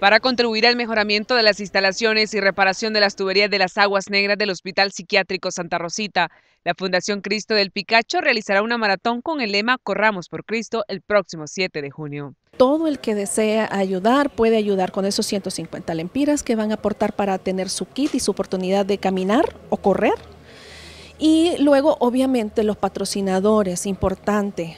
para contribuir al mejoramiento de las instalaciones y reparación de las tuberías de las aguas negras del Hospital Psiquiátrico Santa Rosita. La Fundación Cristo del Picacho realizará una maratón con el lema Corramos por Cristo el próximo 7 de junio. Todo el que desea ayudar puede ayudar con esos 150 lempiras que van a aportar para tener su kit y su oportunidad de caminar o correr y luego, obviamente, los patrocinadores, importante,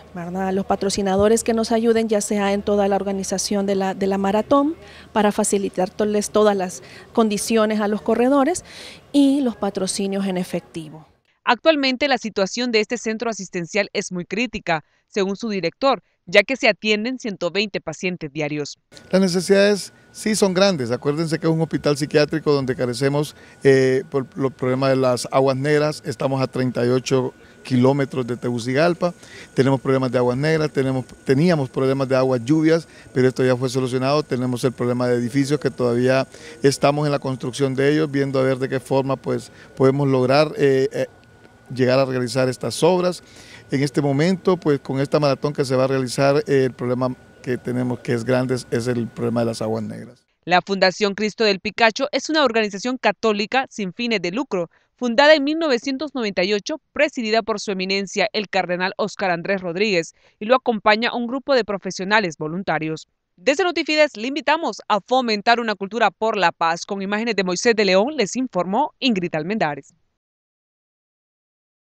Los patrocinadores que nos ayuden, ya sea en toda la organización de la, de la maratón, para facilitarles todas las condiciones a los corredores, y los patrocinios en efectivo. Actualmente la situación de este centro asistencial es muy crítica, según su director, ya que se atienden 120 pacientes diarios. Las necesidades sí son grandes. Acuérdense que es un hospital psiquiátrico donde carecemos eh, por los problemas de las aguas negras. Estamos a 38 kilómetros de Tegucigalpa, tenemos problemas de aguas negras, teníamos problemas de aguas lluvias, pero esto ya fue solucionado, tenemos el problema de edificios que todavía estamos en la construcción de ellos, viendo a ver de qué forma pues, podemos lograr eh, eh, llegar a realizar estas obras. En este momento, pues con esta maratón que se va a realizar, el problema que tenemos que es grande es el problema de las aguas negras. La Fundación Cristo del Picacho es una organización católica sin fines de lucro, fundada en 1998, presidida por su eminencia el cardenal Oscar Andrés Rodríguez, y lo acompaña un grupo de profesionales voluntarios. Desde Notifides le invitamos a fomentar una cultura por la paz. Con imágenes de Moisés de León les informó Ingrid Almendares.